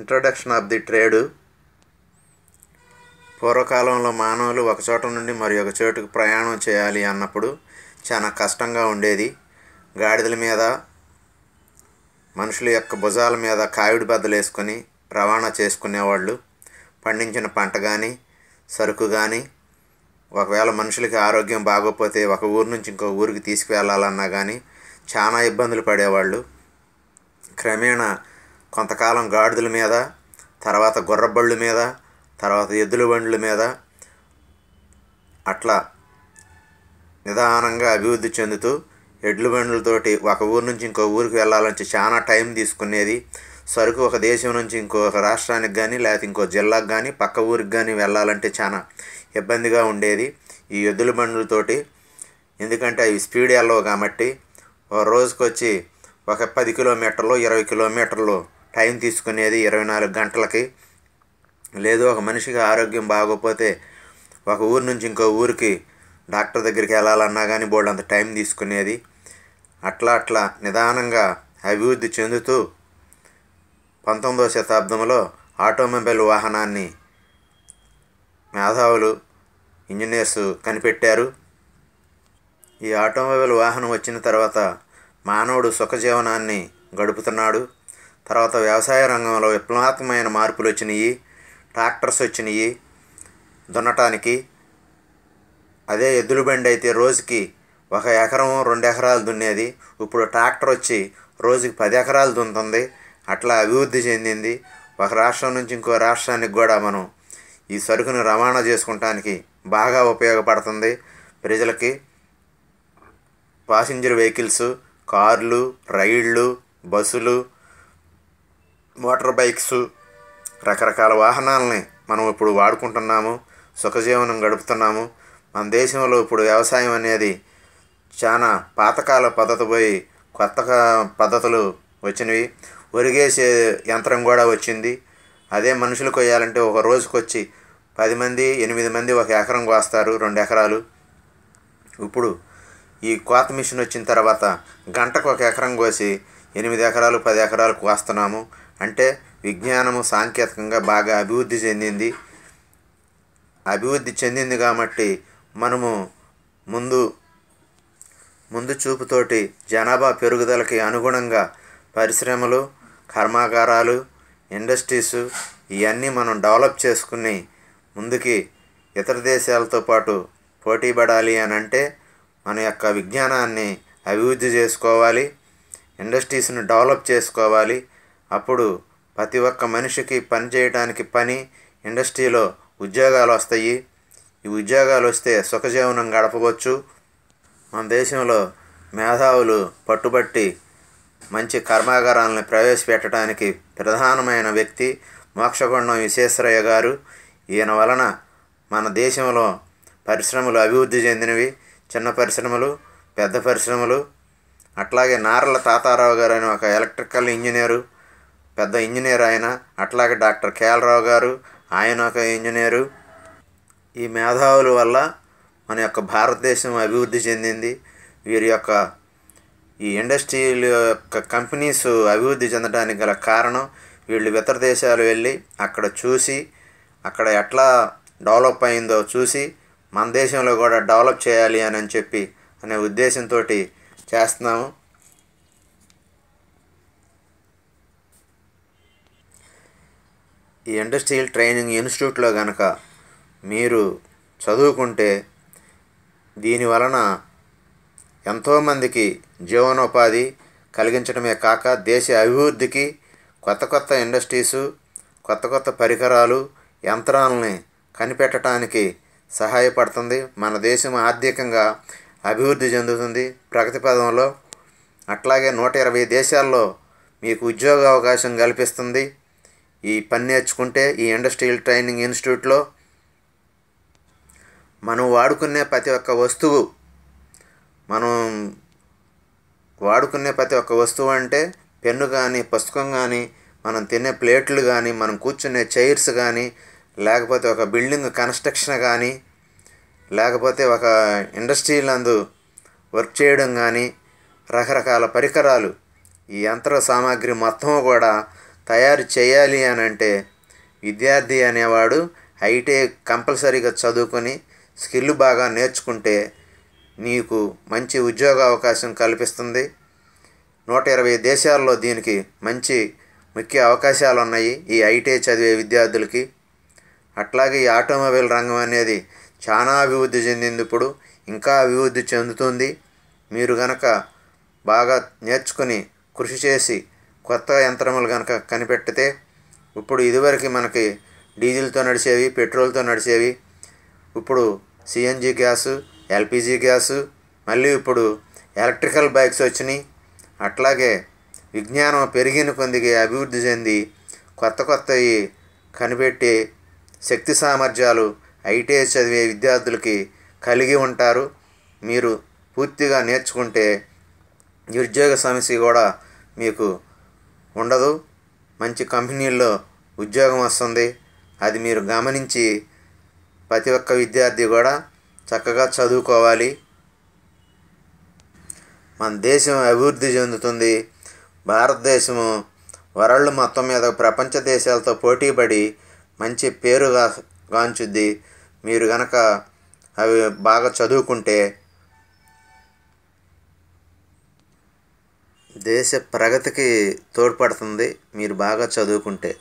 introduction of the trade పూర్వకాలంలో మానవులు ఒక చోట నుండి మరి ఒక చోటుకు ప్రయాణం చేయాలి అన్నప్పుడు చాలా కష్టంగా ఉండేది గాడిదల మీద మనుషుల యొక్క భుజాల మీద కావిడి బద్దలు వేసుకొని రవాణా చేసుకునేవాళ్ళు పండించిన పంట కానీ సరుకు కానీ ఒకవేళ మనుషులకి ఆరోగ్యం బాగోపోతే ఒక ఊరు నుంచి ఇంకో ఊరికి తీసుకువెళ్ళాలన్నా కానీ చాలా ఇబ్బందులు పడేవాళ్ళు క్రమేణా కొంతకాలం గాడిదల మీద తర్వాత గుర్రబళ్ళు మీద తర్వాత ఎద్దుల బండ్ల మీద అట్లా నిదానంగా అభివృద్ధి చెందుతూ ఎడ్ల బండ్లతోటి ఒక ఊరు నుంచి ఇంకో ఊరికి వెళ్ళాలంటే చాలా టైం తీసుకునేది సరుకు ఒక దేశం నుంచి ఇంకొక రాష్ట్రానికి కానీ లేకపోతే ఇంకో జిల్లాకు కానీ పక్క ఊరికి కానీ వెళ్ళాలంటే చాలా ఇబ్బందిగా ఉండేది ఈ ఎద్దుల బండ్లతోటి ఎందుకంటే అవి స్పీడ్ వెళ్ళవు కాబట్టి రోజుకొచ్చి ఒక పది కిలోమీటర్లు ఇరవై కిలోమీటర్లు టైం తీసుకునేది ఇరవై నాలుగు గంటలకి లేదు ఒక మనిషికి ఆరోగ్యం బాగోపోతే ఒక ఊరు నుంచి ఇంకో ఊరికి డాక్టర్ దగ్గరికి వెళ్ళాలన్నా కానీ బోర్డు అంత టైం తీసుకునేది అట్లా అట్లా నిదానంగా అభివృద్ధి చెందుతూ పంతొమ్మిదవ శతాబ్దంలో ఆటోమొబైల్ వాహనాన్ని మేధావులు ఇంజనీర్స్ కనిపెట్టారు ఈ ఆటోమొబైల్ వాహనం వచ్చిన తర్వాత మానవుడు సుఖజీవనాన్ని గడుపుతున్నాడు తర్వాత వ్యవసాయ రంగంలో విప్లవాత్మకమైన మార్పులు వచ్చినాయి ట్రాక్టర్స్ వచ్చినాయి దున్నటానికి అదే ఎద్దుల బండి అయితే రోజుకి ఒక ఎకరం రెండు ఎకరాలు దున్నేది ఇప్పుడు ట్రాక్టర్ వచ్చి రోజుకి పది ఎకరాలు దున్నుతుంది అట్లా అభివృద్ధి చెందింది ఒక రాష్ట్రం నుంచి ఇంకో రాష్ట్రానికి కూడా మనం ఈ సరుకును రవాణా చేసుకోవటానికి బాగా ఉపయోగపడుతుంది ప్రజలకి పాసింజర్ వెహికల్స్ కార్లు రైళ్ళు బస్సులు మోటార్ బైక్స్ రకరకాల వాహనాలని మనం ఇప్పుడు వాడుకుంటున్నాము సుఖజీవనం గడుపుతున్నాము మన దేశంలో ఇప్పుడు వ్యవసాయం అనేది చాలా పాతకాల పద్ధతి పోయి కొత్త పద్ధతులు వచ్చినవి ఒరిగేసే యంత్రం కూడా వచ్చింది అదే మనుషులు కొయ్యాలంటే ఒక రోజుకొచ్చి పది మంది ఎనిమిది మంది ఒక ఎకరం కోస్తారు రెండు ఎకరాలు ఇప్పుడు ఈ కోత మిషన్ వచ్చిన తర్వాత గంటకు ఒక ఎకరం కోసి ఎనిమిది ఎకరాలు పది ఎకరాలు కోస్తున్నాము అంటే విజ్ఞానము సాంకేతికంగా బాగా అభివృద్ధి చెందింది అభివృద్ధి చెందింది కాబట్టి మనము ముందు ముందు చూపుతోటి జనాభా పెరుగుదలకి అనుగుణంగా పరిశ్రమలు కర్మాగారాలు ఇండస్ట్రీస్ ఇవన్నీ మనం డెవలప్ చేసుకుని ముందుకి ఇతర దేశాలతో పాటు పోటీ పడాలి అని అంటే మన యొక్క విజ్ఞానాన్ని అభివృద్ధి చేసుకోవాలి ఇండస్ట్రీస్ను డెవలప్ చేసుకోవాలి అప్పుడు ప్రతి ఒక్క మనిషికి పని చేయడానికి పని ఇండస్ట్రీలో ఉద్యోగాలు వస్తాయి ఈ ఉద్యోగాలు వస్తే సుఖజీవనం గడపవచ్చు మన దేశంలో మేధావులు పట్టుబట్టి మంచి కర్మాగారాలను ప్రవేశపెట్టడానికి ప్రధానమైన వ్యక్తి మోక్షగుండం విశ్వేశ్వరయ్య గారు ఈయన వలన మన దేశంలో పరిశ్రమలు అభివృద్ధి చెందినవి చిన్న పరిశ్రమలు పెద్ద పరిశ్రమలు అట్లాగే నారల తాతారావు గారు అని ఒక ఎలక్ట్రికల్ ఇంజనీరు పెద్ద ఇంజనీర్ ఆయన అట్లాగే డాక్టర్ కేలరావు గారు ఆయన ఒక ఇంజనీరు ఈ మేధావుల వల్ల మన యొక్క భారతదేశం అభివృద్ధి చెందింది వీరి యొక్క ఈ ఇండస్ట్రీల యొక్క కంపెనీస్ అభివృద్ధి చెందడానికి గల కారణం వీళ్ళు ఇతర దేశాలు వెళ్ళి అక్కడ చూసి అక్కడ ఎట్లా డెవలప్ అయిందో చూసి మన దేశంలో కూడా డెవలప్ చేయాలి అని చెప్పి అనే ఉద్దేశంతో చేస్తున్నాము ఈ ఇండస్ట్రియల్ ట్రైనింగ్ ఇన్స్టిట్యూట్లో కనుక మీరు చదువుకుంటే దీని వలన ఎంతోమందికి జీవనోపాధి కలిగించడమే కాక దేశ అభివృద్ధికి కొత్త కొత్త ఇండస్ట్రీసు కొత్త కొత్త పరికరాలు యంత్రాలని కనిపెట్టడానికి సహాయపడుతుంది మన దేశం ఆర్థికంగా అభివృద్ధి చెందుతుంది ప్రగతి పదంలో అట్లాగే నూట ఇరవై దేశాల్లో మీకు ఉద్యోగ అవకాశం కల్పిస్తుంది ఈ పని నేర్చుకుంటే ఈ ఇండస్ట్రియల్ ట్రైనింగ్ ఇన్స్టిట్యూట్లో మనం వాడుకునే ప్రతి ఒక్క వస్తువు మనం వాడుకునే ప్రతి ఒక్క వస్తువు అంటే పెన్ను కానీ పుస్తకం కానీ మనం తినే ప్లేట్లు కానీ మనం కూర్చునే చైర్స్ కానీ లేకపోతే ఒక బిల్డింగ్ కన్స్ట్రక్షన్ కానీ లేకపోతే ఒక ఇండస్ట్రీ నందు వర్క్ చేయడం కానీ రకరకాల పరికరాలు ఈ యంత్ర సామాగ్రి మొత్తం కూడా తయారు చేయాలి అని అంటే విద్యార్థి అనేవాడు హైటెక్ కంపల్సరీగా చదువుకొని స్కిల్ బాగా నేర్చుకుంటే నీకు మంచి ఉద్యోగ అవకాశం కల్పిస్తుంది నూట ఇరవై దేశాల్లో దీనికి మంచి ముఖ్య అవకాశాలు ఉన్నాయి ఈ ఐటీ చదివే విద్యార్థులకి అట్లాగే ఈ ఆటోమొబైల్ రంగం అనేది చాలా అభివృద్ధి చెందింది ఇప్పుడు ఇంకా అభివృద్ధి చెందుతుంది మీరు గనక బాగా నేర్చుకుని కృషి చేసి కొత్త యంత్రములు కనుక కనిపెట్టితే ఇప్పుడు ఇదివరకు మనకి డీజిల్తో నడిచేవి పెట్రోల్తో నడిచేవి ఇప్పుడు సిఎన్జి గ్యాసు ఎల్పిజి గ్యాసు మళ్ళీ ఇప్పుడు ఎలక్ట్రికల్ బైక్స్ వచ్చినాయి అట్లాగే విజ్ఞానం పెరిగిన పొందికి అభివృద్ధి చెంది కొత్త కొత్తవి కనిపెట్టే శక్తి సామర్థ్యాలు ఐటీఐ చదివే విద్యార్థులకి కలిగి ఉంటారు మీరు పూర్తిగా నేర్చుకుంటే నిరుద్యోగ సమస్య కూడా మీకు ఉండదు మంచి కంపెనీల్లో ఉద్యోగం వస్తుంది అది మీరు గమనించి ప్రతి ఒక్క విద్యార్థి కూడా చక్కగా చదువుకోవాలి మన దేశం అభివృద్ధి చెందుతుంది భారతదేశము వరల్డ్ మొత్తం మీద ప్రపంచ దేశాలతో పోటీపడి మంచి పేరుగా గాంచుద్ది మీరు గనక అవి బాగా చదువుకుంటే దేశ ప్రగతికి తోడ్పడుతుంది మీరు బాగా చదువుకుంటే